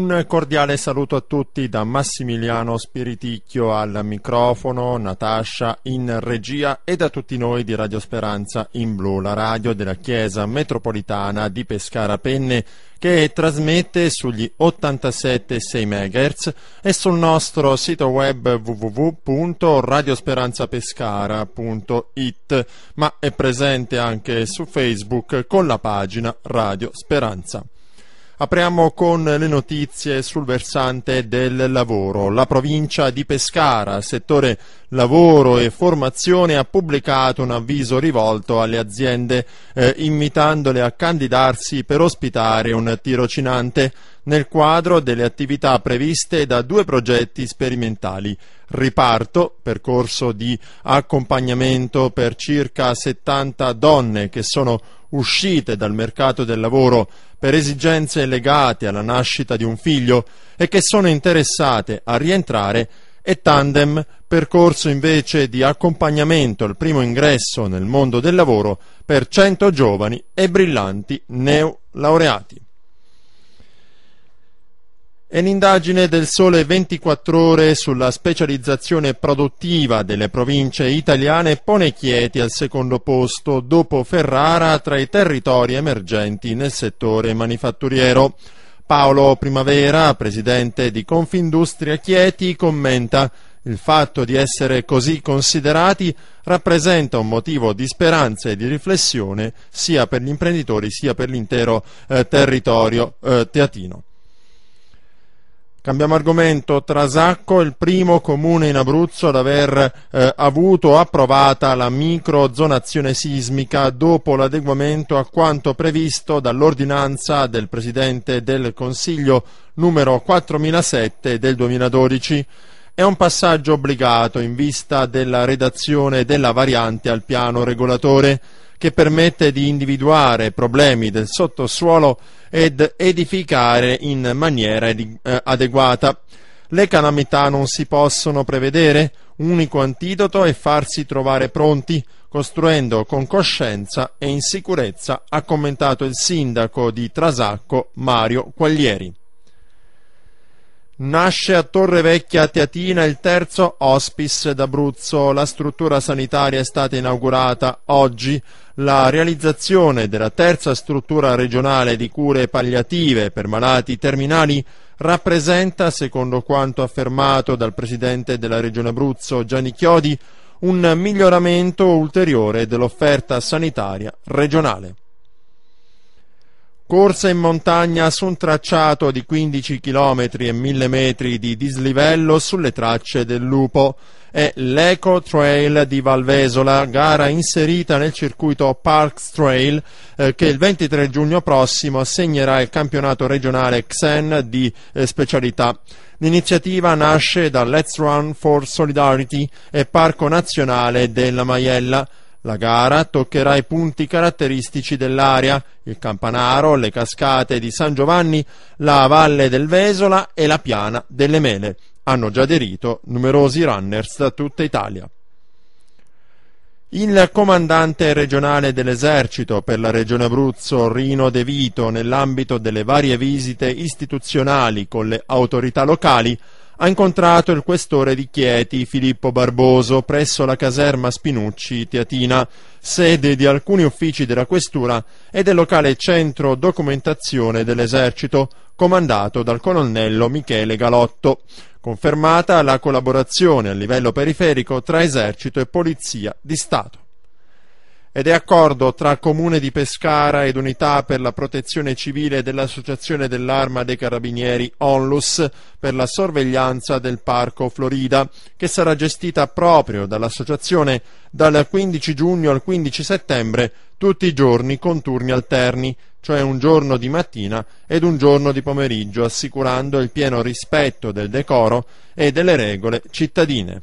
Un cordiale saluto a tutti da Massimiliano Spiriticchio al microfono, Natascia in regia e da tutti noi di Radio Speranza in Blu, la radio della Chiesa Metropolitana di Pescara Penne che trasmette sugli 87,6 MHz e sul nostro sito web www.radiosperanzapescara.it, ma è presente anche su Facebook con la pagina Radio Speranza. Apriamo con le notizie sul versante del lavoro. La provincia di Pescara, settore Lavoro e Formazione ha pubblicato un avviso rivolto alle aziende eh, invitandole a candidarsi per ospitare un tirocinante nel quadro delle attività previste da due progetti sperimentali. Riparto, percorso di accompagnamento per circa 70 donne che sono uscite dal mercato del lavoro per esigenze legate alla nascita di un figlio e che sono interessate a rientrare e Tandem, percorso invece di accompagnamento al primo ingresso nel mondo del lavoro per 100 giovani e brillanti neolaureati. E l'indagine del Sole 24 ore sulla specializzazione produttiva delle province italiane pone Chieti al secondo posto, dopo Ferrara, tra i territori emergenti nel settore manifatturiero. Paolo Primavera, presidente di Confindustria Chieti, commenta il fatto di essere così considerati rappresenta un motivo di speranza e di riflessione sia per gli imprenditori sia per l'intero eh, territorio eh, teatino. Cambiamo argomento. Trasacco, è il primo comune in Abruzzo ad aver eh, avuto approvata la microzonazione sismica dopo l'adeguamento a quanto previsto dall'ordinanza del Presidente del Consiglio numero 4007 del 2012. È un passaggio obbligato in vista della redazione della variante al piano regolatore che permette di individuare problemi del sottosuolo ed edificare in maniera eh, adeguata. Le calamità non si possono prevedere, unico antidoto è farsi trovare pronti, costruendo con coscienza e in sicurezza, ha commentato il sindaco di Trasacco Mario Quaglieri. Nasce a Torre Vecchia Teatina il terzo hospice d'Abruzzo. La struttura sanitaria è stata inaugurata oggi. La realizzazione della terza struttura regionale di cure palliative per malati terminali rappresenta, secondo quanto affermato dal presidente della Regione Abruzzo Gianni Chiodi, un miglioramento ulteriore dell'offerta sanitaria regionale. Corsa in montagna su un tracciato di 15 km e 1000 metri di dislivello sulle tracce del Lupo È l'Eco Trail di Valvesola, gara inserita nel circuito Parks Trail eh, che il 23 giugno prossimo segnerà il campionato regionale Xen di eh, specialità. L'iniziativa nasce da Let's Run for Solidarity e eh, Parco Nazionale della Maiella. La gara toccherà i punti caratteristici dell'area, il Campanaro, le cascate di San Giovanni, la valle del Vesola e la piana delle Mele. Hanno già aderito numerosi runners da tutta Italia. Il comandante regionale dell'esercito per la regione Abruzzo, Rino De Vito, nell'ambito delle varie visite istituzionali con le autorità locali, ha incontrato il questore di Chieti, Filippo Barboso, presso la caserma Spinucci Teatina, sede di alcuni uffici della questura e del locale centro documentazione dell'esercito, comandato dal colonnello Michele Galotto, confermata la collaborazione a livello periferico tra esercito e polizia di Stato ed è accordo tra Comune di Pescara ed Unità per la protezione civile dell'Associazione dell'Arma dei Carabinieri Onlus per la sorveglianza del Parco Florida, che sarà gestita proprio dall'Associazione dal 15 giugno al 15 settembre tutti i giorni con turni alterni, cioè un giorno di mattina ed un giorno di pomeriggio, assicurando il pieno rispetto del decoro e delle regole cittadine.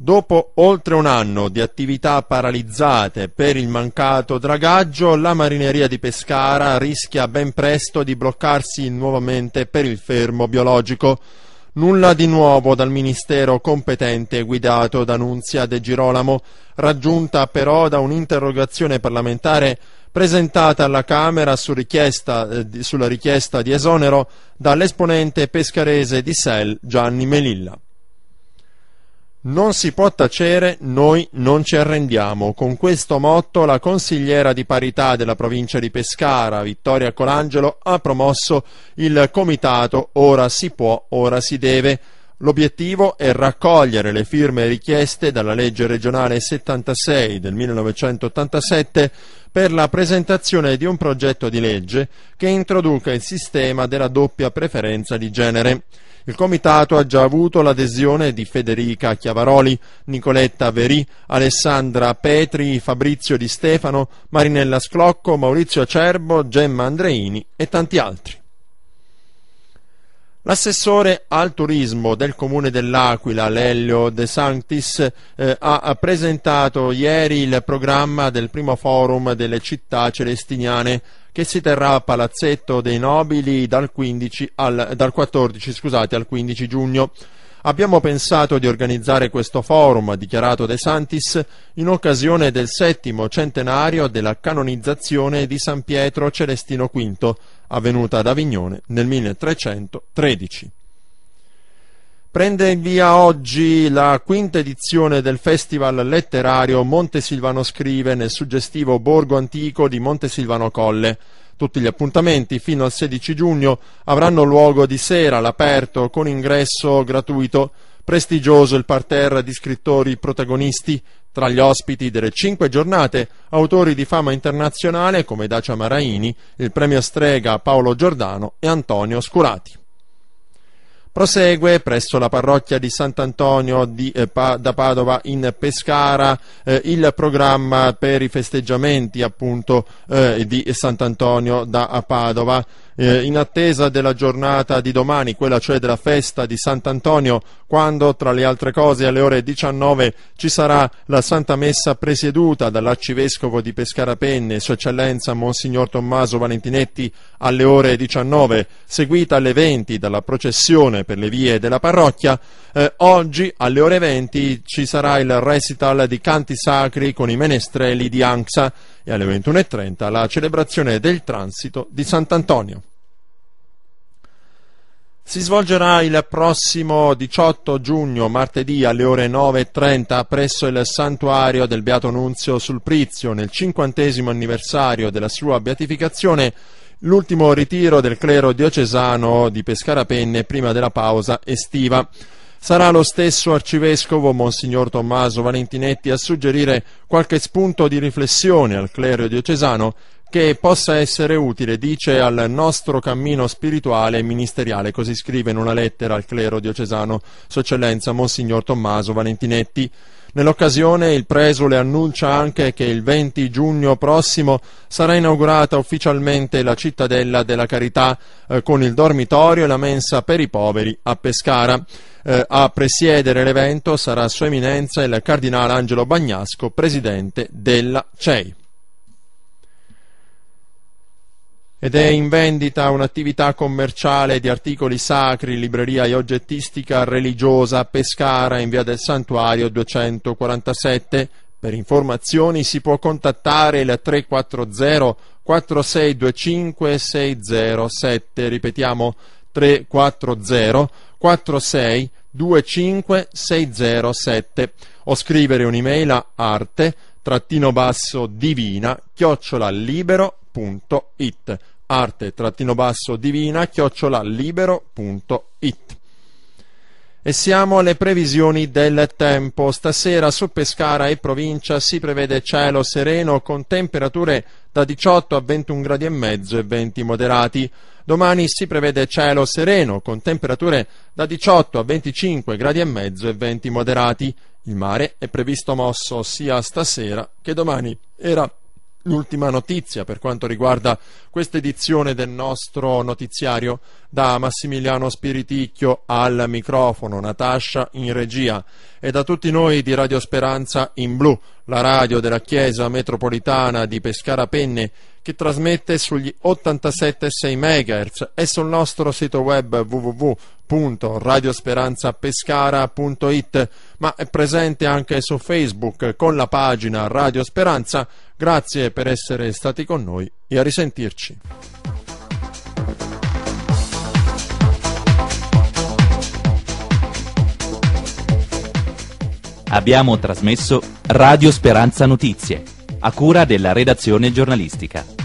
Dopo oltre un anno di attività paralizzate per il mancato dragaggio, la marineria di Pescara rischia ben presto di bloccarsi nuovamente per il fermo biologico. Nulla di nuovo dal ministero competente guidato da Nunzia De Girolamo, raggiunta però da un'interrogazione parlamentare presentata alla Camera su richiesta, eh, sulla richiesta di esonero dall'esponente pescarese di SEL Gianni Melilla. Non si può tacere, noi non ci arrendiamo. Con questo motto la consigliera di parità della provincia di Pescara, Vittoria Colangelo, ha promosso il comitato Ora si può, ora si deve. L'obiettivo è raccogliere le firme richieste dalla legge regionale 76 del 1987 per la presentazione di un progetto di legge che introduca il sistema della doppia preferenza di genere. Il comitato ha già avuto l'adesione di Federica Chiavaroli, Nicoletta Verì, Alessandra Petri, Fabrizio Di Stefano, Marinella Sclocco, Maurizio Acerbo, Gemma Andreini e tanti altri. L'assessore al turismo del comune dell'Aquila, Lelio De Sanctis, eh, ha presentato ieri il programma del primo forum delle città celestiniane che si terrà a Palazzetto dei Nobili dal, al, dal 14 scusate, al 15 giugno. Abbiamo pensato di organizzare questo forum, ha dichiarato De Santis, in occasione del settimo centenario della canonizzazione di San Pietro Celestino V, avvenuta ad Avignone nel 1313 prende in via oggi la quinta edizione del festival letterario Montesilvano Scrive nel suggestivo borgo antico di Montesilvano Colle. Tutti gli appuntamenti fino al 16 giugno avranno luogo di sera all'aperto con ingresso gratuito. Prestigioso il parterre di scrittori protagonisti, tra gli ospiti delle cinque giornate, autori di fama internazionale come Dacia Maraini, il premio Strega Paolo Giordano e Antonio Scurati. Prosegue presso la parrocchia di Sant'Antonio eh, pa, da Padova in Pescara eh, il programma per i festeggiamenti appunto eh, di Sant'Antonio da Padova eh, in attesa della giornata di domani, quella cioè della festa di Sant'Antonio, quando tra le altre cose alle ore 19 ci sarà la Santa Messa presieduta dall'Arcivescovo di Pescarapenne, Sua Eccellenza Monsignor Tommaso Valentinetti, alle ore 19, seguita alle 20 dalla processione per le vie della parrocchia. Eh, oggi alle ore 20 ci sarà il recital di canti sacri con i menestrelli di Anxa e alle 21.30 la celebrazione del transito di Sant'Antonio. Si svolgerà il prossimo 18 giugno, martedì, alle ore 9.30 presso il santuario del Beato Nunzio sul Prizio, nel cinquantesimo anniversario della sua beatificazione, l'ultimo ritiro del clero diocesano di Pescara Penne prima della pausa estiva. Sarà lo stesso arcivescovo Monsignor Tommaso Valentinetti a suggerire qualche spunto di riflessione al clero diocesano che possa essere utile, dice, al nostro cammino spirituale e ministeriale. Così scrive in una lettera al clero diocesano Sua Eccellenza Monsignor Tommaso Valentinetti. Nell'occasione il Presule annuncia anche che il 20 giugno prossimo sarà inaugurata ufficialmente la cittadella della carità eh, con il dormitorio e la mensa per i poveri a Pescara. Eh, a presiedere l'evento sarà Sua Eminenza il Cardinale Angelo Bagnasco, presidente della CEI. ed è in vendita un'attività commerciale di articoli sacri, libreria e oggettistica religiosa a Pescara in via del Santuario 247. Per informazioni si può contattare il 340 4625 607, ripetiamo 340 4625 607 o scrivere un'email a arte trattino basso divina chiocciola libero libero.it arte-divina chiocciolalibero.it e siamo alle previsioni del tempo. Stasera su Pescara e provincia si prevede cielo sereno con temperature da 18 a 21 gradi e mezzo e venti moderati. Domani si prevede cielo sereno con temperature da 18 a 25 gradi e mezzo e venti moderati. Il mare è previsto mosso sia stasera che domani. Era l'ultima notizia per quanto riguarda questa edizione del nostro notiziario da Massimiliano Spiriticchio al microfono, Natascia in regia e da tutti noi di Radio Speranza in blu, la radio della Chiesa metropolitana di Pescara Penne che trasmette sugli 87,6 MHz e sul nostro sito web www.radiosperanzapescara.it ma è presente anche su Facebook con la pagina Radio Speranza. Grazie per essere stati con noi e a risentirci. Abbiamo trasmesso Radio Speranza Notizie, a cura della redazione giornalistica.